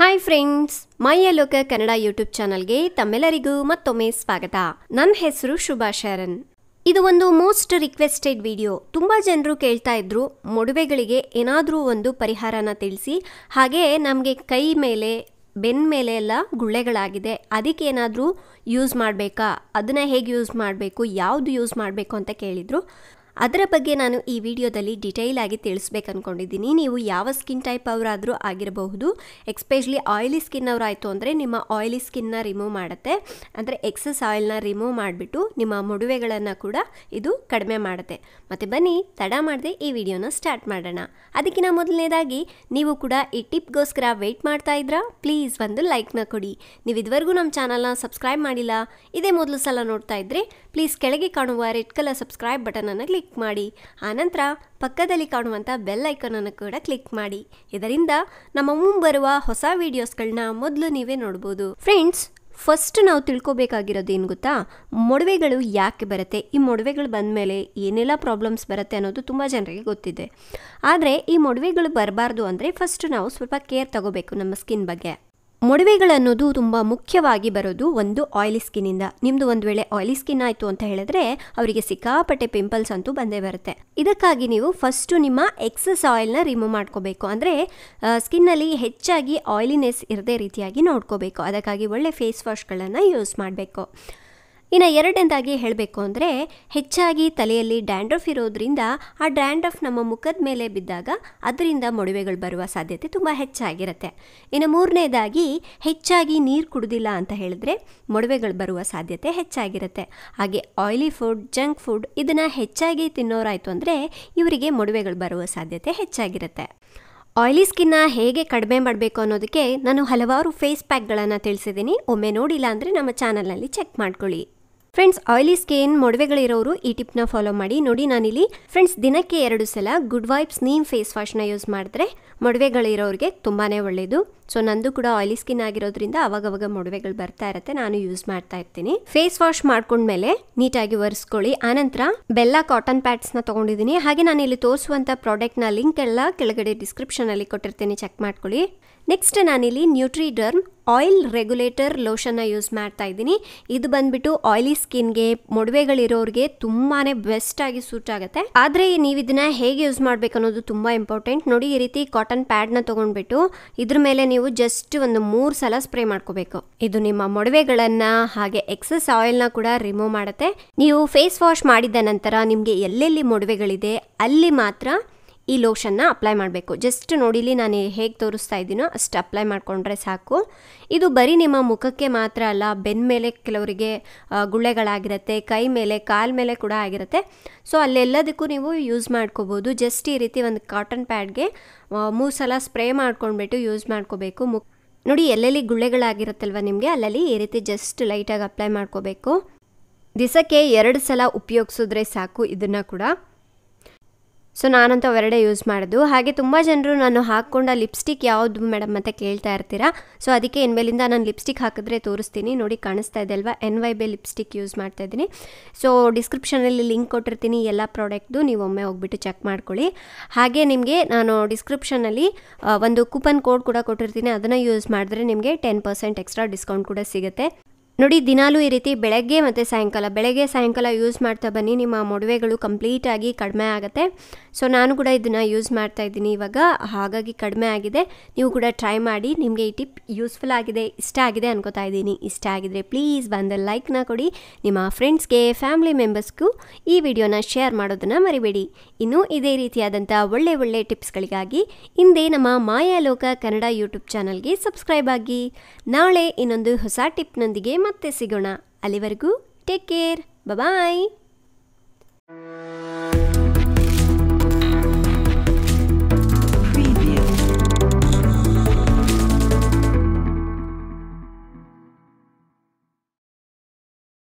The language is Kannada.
hi friends Mayaloka Kannada YouTube ಚಾನಲ್ಗೆ ತಮ್ಮೆಲ್ಲರಿಗೂ ಮತ್ತೊಮ್ಮೆ ಸ್ವಾಗತ ನನ್ನ ಹೆಸರು ಶುಭಾ ಶರಣ್ ಇದು ಒಂದು ಮೋಸ್ಟ್ ರಿಕ್ವೆಸ್ಟೆಡ್ ವಿಡಿಯೋ ತುಂಬ ಜನರು ಕೇಳ್ತಾ ಇದ್ರು ಮೊಡವೆಗಳಿಗೆ ಏನಾದರೂ ಒಂದು ಪರಿಹಾರನ ತಿಳಿಸಿ ಹಾಗೆ ನಮಗೆ ಕೈ ಮೇಲೆ ಬೆನ್ ಮೇಲೆ ಎಲ್ಲ ಗುಳ್ಳೆಗಳಾಗಿದೆ ಅದಕ್ಕೆ ಏನಾದರೂ ಯೂಸ್ ಮಾಡಬೇಕಾ ಅದನ್ನು ಹೇಗೆ ಯೂಸ್ ಮಾಡಬೇಕು ಯಾವ್ದು ಯೂಸ್ ಮಾಡಬೇಕು ಅಂತ ಕೇಳಿದರು ಅದರ ಬಗ್ಗೆ ನಾನು ಈ ವಿಡಿಯೋದಲ್ಲಿ ಡಿಟೈಲ್ ಆಗಿ ತಿಳಿಸ್ಬೇಕು ಅಂದ್ಕೊಂಡಿದ್ದೀನಿ ನೀವು ಯಾವ ಸ್ಕಿನ್ ಟೈಪ್ ಅವರಾದರೂ ಆಗಿರಬಹುದು ಎಕ್ಸ್ಪೆಷಲಿ ಆಯಿಲಿ ಸ್ಕಿನ್ ಅವರಾಯಿತು ಅಂದರೆ ನಿಮ್ಮ ಆಯಿಲಿ ಸ್ಕಿನ್ನ ರಿಮೂವ್ ಮಾಡುತ್ತೆ ಅಂದರೆ ಎಕ್ಸಸ್ ಆಯಿಲ್ನ ರಿಮೂವ್ ಮಾಡಿಬಿಟ್ಟು ನಿಮ್ಮ ಮೊಡವೆಗಳನ್ನು ಕೂಡ ಇದು ಕಡಿಮೆ ಮಾಡುತ್ತೆ ಮತ್ತು ಬನ್ನಿ ತಡ ಮಾಡದೆ ಈ ವಿಡಿಯೋನ ಸ್ಟಾರ್ಟ್ ಮಾಡೋಣ ಅದಕ್ಕಿಂತ ಮೊದಲನೇದಾಗಿ ನೀವು ಕೂಡ ಈ ಟಿಪ್ಗೋಸ್ಕರ ವೆಯ್ಟ್ ಮಾಡ್ತಾ ಇದ್ರಾ ಪ್ಲೀಸ್ ಒಂದು ಲೈಕ್ನ ಕೊಡಿ ನೀವು ಇದುವರೆಗೂ ನಮ್ಮ ಚಾನಲ್ನ ಸಬ್ಸ್ಕ್ರೈಬ್ ಮಾಡಿಲ್ಲ ಇದೇ ಮೊದಲು ಸಲ ನೋಡ್ತಾ ಇದ್ದರೆ ಪ್ಲೀಸ್ ಕೆಳಗೆ ಕಾಣುವ ರೆಡ್ ಕಲರ್ ಸಬ್ಸ್ಕ್ರೈಬ್ ಬಟನನ್ನು ಕ್ಲಿಕ್ ಕ್ಲಿಕ್ ಮಾಡಿ ಆನಂತರ ಪಕ್ಕದಲ್ಲಿ ಕಾಣುವಂಥ ಬೆಲ್ ಐಕನನ್ನು ಕೂಡ ಕ್ಲಿಕ್ ಮಾಡಿ ಇದರಿಂದ ನಮ್ಮ ಮುಂಬರುವ ಹೊಸ ವಿಡಿಯೋಸ್ಗಳನ್ನ ಮೊದಲು ನೀವೇ ನೋಡ್ಬೋದು ಫ್ರೆಂಡ್ಸ್ ಫಸ್ಟ್ ನಾವು ತಿಳ್ಕೊಬೇಕಾಗಿರೋದು ಏನು ಗೊತ್ತಾ ಮೊಡವೆಗಳು ಯಾಕೆ ಬರುತ್ತೆ ಈ ಮೊಡವೆಗಳು ಬಂದ ಮೇಲೆ ಏನೆಲ್ಲ ಪ್ರಾಬ್ಲಮ್ಸ್ ಬರುತ್ತೆ ಅನ್ನೋದು ತುಂಬ ಜನರಿಗೆ ಗೊತ್ತಿದೆ ಆದರೆ ಈ ಮೊಡವೆಗಳು ಬರಬಾರ್ದು ಅಂದರೆ ಫಸ್ಟ್ ನಾವು ಸ್ವಲ್ಪ ಕೇರ್ ತಗೋಬೇಕು ನಮ್ಮ ಸ್ಕಿನ್ ಬಗ್ಗೆ ಮೊಡವೆಗಳನ್ನೋದು ತುಂಬ ಮುಖ್ಯವಾಗಿ ಬರೋದು ಒಂದು ಆಯಿಲಿ ಸ್ಕಿನ್ನಿಂದ ನಿಮ್ಮದು ಒಂದು ವೇಳೆ ಆಯಿಲಿ ಸ್ಕಿನ್ ಆಯಿತು ಅಂತ ಹೇಳಿದ್ರೆ ಅವರಿಗೆ ಸಿಕ್ಕಾಪಟ್ಟೆ ಪಿಂಪಲ್ಸ್ ಅಂತೂ ಬಂದೇ ಬರುತ್ತೆ ಇದಕ್ಕಾಗಿ ನೀವು ಫಸ್ಟು ನಿಮ್ಮ ಎಕ್ಸಸ್ ಆಯಿಲ್ನ ರಿಮೂವ್ ಮಾಡ್ಕೋಬೇಕು ಅಂದರೆ ಸ್ಕಿನ್ನಲ್ಲಿ ಹೆಚ್ಚಾಗಿ ಆಯಿಲಿನೆಸ್ ಇರದೇ ರೀತಿಯಾಗಿ ನೋಡ್ಕೋಬೇಕು ಅದಕ್ಕಾಗಿ ಒಳ್ಳೆ ಫೇಸ್ ವಾಶ್ಗಳನ್ನು ಯೂಸ್ ಮಾಡಬೇಕು ಇನ್ನು ಎರಡನೇದಾಗಿ ಹೇಳಬೇಕು ಅಂದರೆ ಹೆಚ್ಚಾಗಿ ತಲೆಯಲ್ಲಿ ಡ್ಯಾಂಡ್ರಫ್ ಇರೋದ್ರಿಂದ ಆ ಡ್ಯಾಂಡ್ರಫ್ ನಮ್ಮ ಮುಖದ ಮೇಲೆ ಬಿದ್ದಾಗ ಅದರಿಂದ ಮೊಡವೆಗಳು ಬರುವ ಸಾಧ್ಯತೆ ತುಂಬ ಹೆಚ್ಚಾಗಿರುತ್ತೆ ಇನ್ನು ಮೂರನೇದಾಗಿ ಹೆಚ್ಚಾಗಿ ನೀರು ಕುಡಿದಿಲ್ಲ ಅಂತ ಹೇಳಿದ್ರೆ ಮೊಡವೆಗಳು ಬರುವ ಸಾಧ್ಯತೆ ಹೆಚ್ಚಾಗಿರುತ್ತೆ ಹಾಗೆ ಆಯಿಲಿ ಫುಡ್ ಜಂಕ್ ಫುಡ್ ಇದನ್ನು ಹೆಚ್ಚಾಗಿ ತಿನ್ನೋರಾಯಿತು ಅಂದರೆ ಇವರಿಗೆ ಮೊಡವೆಗಳು ಬರುವ ಸಾಧ್ಯತೆ ಹೆಚ್ಚಾಗಿರುತ್ತೆ ಆಯಿಲಿ ಸ್ಕಿನ್ನ ಹೇಗೆ ಕಡಿಮೆ ಮಾಡಬೇಕು ಅನ್ನೋದಕ್ಕೆ ನಾನು ಹಲವಾರು ಫೇಸ್ ಪ್ಯಾಕ್ಗಳನ್ನು ತಿಳಿಸಿದ್ದೀನಿ ಒಮ್ಮೆ ನೋಡಿಲ್ಲ ಅಂದರೆ ನಮ್ಮ ಚಾನಲ್ನಲ್ಲಿ ಚೆಕ್ ಮಾಡ್ಕೊಳ್ಳಿ ಫ್ರೆಂಡ್ಸ್ ಆಯ್ಲಿ ಸ್ಕಿನ್ ಮೊಡವೆಗಳಿರೋರು ಈ ಟಿಪ್ನ ಫಾಲೋ ಮಾಡಿ ನೋಡಿ ನಾನಿಲ್ಲಿ ಫ್ರೆಂಡ್ಸ್ ದಿನಕ್ಕೆ ಎರಡು ಸಲ ಗುಡ್ ವೈಬ್ಸ್ ನೀಮ್ ಫೇಸ್ ನ ಯೂಸ್ ಮಾಡಿದ್ರೆ ಮೊಡವೆಗಳಿರೋರಿಗೆ ತುಂಬಾನೇ ಒಳ್ಳೆಯದು ಸೊ ನಂದು ಕೂಡ ಆಯ್ಲಿ ಸ್ಕಿನ್ ಆಗಿರೋದ್ರಿಂದ ಅವಾಗವಾಗ ಮೊಡವೆಗಳು ಬರ್ತಾ ಇರುತ್ತೆ ನಾನು ಯೂಸ್ ಮಾಡ್ತಾ ಇರ್ತೀನಿ ಫೇಸ್ ವಾಶ್ ಮಾಡ್ಕೊಂಡ್ಮೇಲೆ ನೀಟಾಗಿ ಒರೆಸ್ಕೊಳ್ಳಿ ಆನಂತರ ಬೆಲ್ಲ ಕಾಟನ್ ಪ್ಯಾಡ್ಸ್ನ ತಗೊಂಡಿದ್ದೀನಿ ಹಾಗೆ ನಾನು ಇಲ್ಲಿ ತೋರಿಸುವಂಥ ಪ್ರಾಡಕ್ಟ್ನ ಲಿಂಕ್ ಎಲ್ಲ ಕೆಳಗಡೆ ಡಿಸ್ಕ್ರಿಪ್ಷನಲ್ಲಿ ಕೊಟ್ಟಿರ್ತೀನಿ ಚೆಕ್ ಮಾಡ್ಕೊಳ್ಳಿ ನೆಕ್ಸ್ಟ್ ನಾನಿಲ್ಲಿ ನ್ಯೂಟ್ರಿಡರ್ಮ್ ಆಯಿಲ್ ರೆಗ್ಯುಲೇಟರ್ ಲೋಷನ್ನ ಯೂಸ್ ಮಾಡ್ತಾ ಇದ್ದೀನಿ ಇದು ಬಂದ್ಬಿಟ್ಟು ಆಯಿಲಿ ಸ್ಕಿನ್ಗೆ ಮೊಡವೆಗಳಿರೋರಿಗೆ ತುಂಬಾ ಆಗಿ ಸೂಟ್ ಆಗುತ್ತೆ ಆದರೆ ನೀವು ಇದನ್ನ ಹೇಗೆ ಯೂಸ್ ಮಾಡಬೇಕು ಅನ್ನೋದು ತುಂಬ ಇಂಪಾರ್ಟೆಂಟ್ ನೋಡಿ ಈ ರೀತಿ ಕಾಟನ್ ಪ್ಯಾಡ್ನ ತಗೊಂಡ್ಬಿಟ್ಟು ಇದ್ರ ಮೇಲೆ ನೀವು ಜಸ್ಟ್ ಒಂದು ಮೂರು ಸಲ ಸ್ಪ್ರೇ ಮಾಡ್ಕೋಬೇಕು ಇದು ನಿಮ್ಮ ಮೊಡವೆಗಳನ್ನ ಹಾಗೆ ಎಕ್ಸಸ್ ಆಯಿಲ್ನ ಕೂಡ ರಿಮೂವ್ ಮಾಡುತ್ತೆ ನೀವು ಫೇಸ್ ವಾಶ್ ಮಾಡಿದ ನಂತರ ನಿಮಗೆ ಎಲ್ಲೆಲ್ಲಿ ಮೊಡವೆಗಳಿದೆ ಅಲ್ಲಿ ಮಾತ್ರ ಈ ಲೋಷನ್ನ ಅಪ್ಲೈ ಮಾಡಬೇಕು ಜಸ್ಟ್ ನೋಡಿಲಿ ನಾನು ಹೇಗೆ ತೋರಿಸ್ತಾ ಇದ್ದೀನೋ ಅಷ್ಟು ಅಪ್ಲೈ ಮಾಡಿಕೊಂಡ್ರೆ ಸಾಕು ಇದು ಬರೀ ನಿಮ್ಮ ಮುಖಕ್ಕೆ ಮಾತ್ರ ಅಲ್ಲ ಬೆನ್ನ ಮೇಲೆ ಕೆಲವರಿಗೆ ಗುಳ್ಳೆಗಳಾಗಿರುತ್ತೆ ಕೈ ಮೇಲೆ ಕಾಲ್ ಮೇಲೆ ಕೂಡ ಆಗಿರುತ್ತೆ ಸೊ ಅಲ್ಲೆಲ್ಲದಕ್ಕೂ ನೀವು ಯೂಸ್ ಮಾಡ್ಕೋಬೋದು ಜಸ್ಟ್ ಈ ರೀತಿ ಒಂದು ಕಾಟನ್ ಪ್ಯಾಡ್ಗೆ ಮೂರು ಸಲ ಸ್ಪ್ರೇ ಮಾಡ್ಕೊಂಡ್ಬಿಟ್ಟು ಯೂಸ್ ಮಾಡ್ಕೋಬೇಕು ಮುಕ್ ನೋಡಿ ಎಲ್ಲೆಲ್ಲಿ ಗುಳ್ಳೆಗಳಾಗಿರುತ್ತಲ್ವ ನಿಮಗೆ ಅಲ್ಲಲ್ಲಿ ಈ ರೀತಿ ಜಸ್ಟ್ ಲೈಟಾಗಿ ಅಪ್ಲೈ ಮಾಡ್ಕೋಬೇಕು ದಿಸಕ್ಕೆ ಎರಡು ಸಲ ಉಪಯೋಗಿಸಿದ್ರೆ ಸಾಕು ಇದನ್ನು ಕೂಡ ಸೊ ನಾನಂತ ಅವೆರಡೇ ಯೂಸ್ ಮಾಡೋದು ಹಾಗೆ ತುಂಬ ಜನರು ನಾನು ಹಾಕ್ಕೊಂಡ ಲಿಪ್ಸ್ಟಿಕ್ ಯಾವುದು ಮೇಡಮ್ ಅಂತ ಕೇಳ್ತಾ ಇರ್ತೀರಾ ಸೊ ಅದಕ್ಕೆ ಇನ್ಮೇಲಿಂದ ನಾನು ಲಿಪ್ಸ್ಟಿಕ್ ಹಾಕಿದ್ರೆ ತೋರಿಸ್ತೀನಿ ನೋಡಿ ಕಾಣಿಸ್ತಾ ಇದೆ ಅಲ್ವಾ N Y Bae lipstick use ಮಾಡ್ತಾ ಇದ್ದೀನಿ ಸೊ ಡಿಸ್ಕ್ರಿಪ್ಷನಲ್ಲಿ ಲಿಂಕ್ ಕೊಟ್ಟಿರ್ತೀನಿ ಎಲ್ಲ ಪ್ರಾಡಕ್ಟ್ದು ನೀವು ಒಮ್ಮೆ ಹೋಗ್ಬಿಟ್ಟು ಚೆಕ್ ಮಾಡ್ಕೊಳ್ಳಿ ಹಾಗೆ ನಿಮಗೆ ನಾನು ಡಿಸ್ಕ್ರಿಪ್ಷನಲ್ಲಿ ಒಂದು ಕೂಪನ್ ಕೋಡ್ ಕೂಡ ಕೊಟ್ಟಿರ್ತೀನಿ ಅದನ್ನು ಯೂಸ್ ಮಾಡಿದ್ರೆ ನಿಮಗೆ ಟೆನ್ ಪರ್ಸೆಂಟ್ ಎಕ್ಸ್ಟ್ರಾ ಡಿಸ್ಕೌಂಟ್ ಕೂಡ ಸಿಗುತ್ತೆ ನೋಡಿ ದಿನಾಲೂ ಈ ರೀತಿ ಬೆಳಗ್ಗೆ ಮತ್ತು ಸಾಯಂಕಾಲ ಬೆಳಗ್ಗೆ ಸಾಯಂಕಾಲ ಯೂಸ್ ಮಾಡ್ತಾ ಬನ್ನಿ ನಿಮ್ಮ ಮೊಡವೆಗಳು ಕಂಪ್ಲೀಟಾಗಿ ಕಡಿಮೆ ಆಗುತ್ತೆ ಸೊ ನಾನು ಕೂಡ ಇದನ್ನು ಯೂಸ್ ಮಾಡ್ತಾ ಇದ್ದೀನಿ ಇವಾಗ ಹಾಗಾಗಿ ಕಡಿಮೆ ಆಗಿದೆ ನೀವು ಕೂಡ ಟ್ರೈ ಮಾಡಿ ನಿಮಗೆ ಈ ಟಿಪ್ ಯೂಸ್ಫುಲ್ ಆಗಿದೆ ಇಷ್ಟ ಆಗಿದೆ ಅನ್ಕೋತಾ ಇದ್ದೀನಿ ಇಷ್ಟ ಆಗಿದರೆ ಪ್ಲೀಸ್ ಬಂದ ಲೈಕ್ನ ಕೊಡಿ ನಿಮ್ಮ ಫ್ರೆಂಡ್ಸ್ಗೆ ಫ್ಯಾಮಿಲಿ ಮೆಂಬರ್ಸ್ಗೂ ಈ ವಿಡಿಯೋನ ಶೇರ್ ಮಾಡೋದನ್ನು ಮರಿಬೇಡಿ ಇನ್ನು ಇದೇ ರೀತಿಯಾದಂಥ ಒಳ್ಳೆ ಒಳ್ಳೆ ಟಿಪ್ಸ್ಗಳಿಗಾಗಿ ಹಿಂದೆ ನಮ್ಮ ಮಾಯಾಲೋಕ ಕನ್ನಡ ಯೂಟ್ಯೂಬ್ ಚಾನಲ್ಗೆ ಸಬ್ಸ್ಕ್ರೈಬ್ ಆಗಿ ನಾಳೆ ಇನ್ನೊಂದು ಹೊಸ ಟಿಪ್ನೊಂದಿಗೆ ಮತ್ತೆ ಸಿಗೋಣ ಅಲ್ಲಿವರೆಗೂ ಟೇಕ್ ಕೇರ್ ಬಬಾಯ್